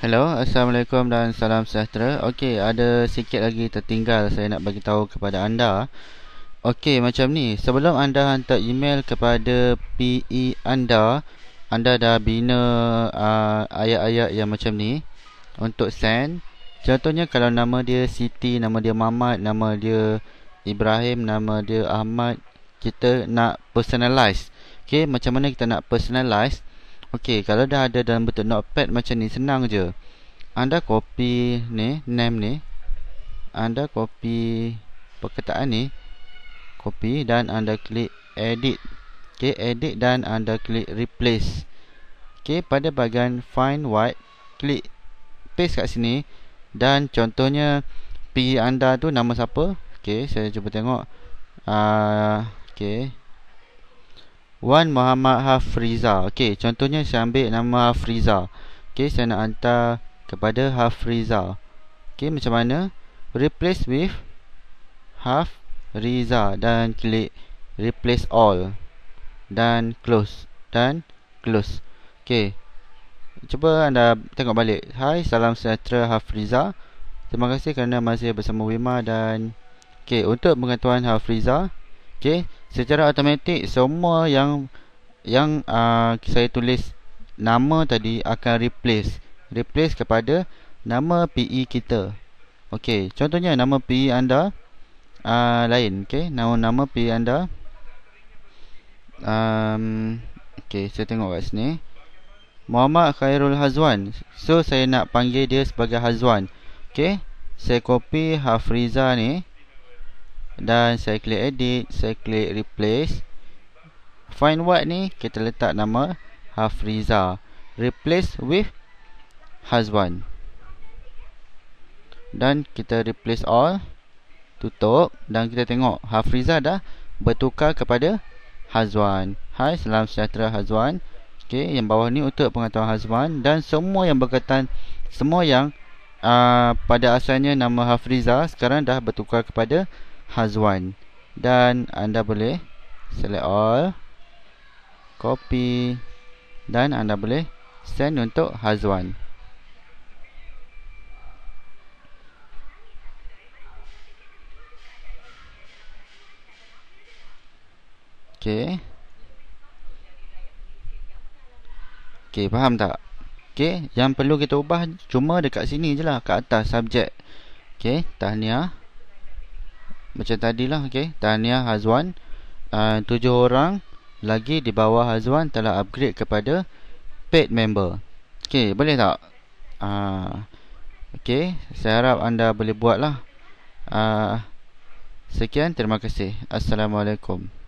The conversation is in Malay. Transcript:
Hello, Assalamualaikum dan salam sejahtera. Okey, ada sikit lagi tertinggal saya nak bagi tahu kepada anda. Okey, macam ni. Sebelum anda hantar email kepada PE anda, anda dah bina uh, ayat-ayat yang macam ni untuk send. Contohnya kalau nama dia Siti, nama dia Mamat, nama dia Ibrahim, nama dia Ahmad, kita nak personalize. Okey, macam mana kita nak personalize? Okey, kalau dah ada dalam bentuk notepad macam ni senang je. Anda copy ni name ni. Anda copy perkataan ni. Copy dan anda klik edit. Okey, edit dan anda klik replace. Okey, pada bahagian find white klik paste kat sini dan contohnya P anda tu nama siapa? Okey, saya cuba tengok. Ah, uh, okey. Wan Muhammad Hafriza. Okey, contohnya saya ambil nama Hafriza. Okey, saya nak hantar kepada Hafriza. Okey, macam mana? Replace with Hafriza dan klik replace all dan close dan close. Okey. Cuba anda tengok balik. Hai, salam sejahtera Hafriza. Terima kasih kerana masih bersama Wima dan Okey, untuk pengetahuan Hafriza, okey, secara automatik semua yang yang uh, saya tulis nama tadi akan replace replace kepada nama PE kita. Okey, contohnya nama PE anda uh, lain, okey. Nama nama PE anda um okey, saya tengok kat sini. Muhammad Khairul Hazwan. So saya nak panggil dia sebagai Hazwan. Okey. Saya copy Hafriza ni dan saya klik edit saya klik replace find what ni kita letak nama Hafriza replace with husband dan kita replace all tutup dan kita tengok Hafriza dah bertukar kepada Hazwan hai salam sejahtera Hazwan Okay, yang bawah ni untuk pengetahuan Hazwan dan semua yang berkaitan semua yang uh, pada asalnya nama Hafriza sekarang dah bertukar kepada Hazwan dan anda boleh select all copy dan anda boleh send untuk Hazwan ok ok faham tak ok yang perlu kita ubah cuma dekat sini je lah kat atas subjek ok tahniah macam tadilah okay. tahniah Hazwan ah, uh, 7 orang lagi di bawah Hazwan telah upgrade kepada paid member Okay, boleh tak ah uh, okey saya harap anda boleh buat ah uh, sekian terima kasih assalamualaikum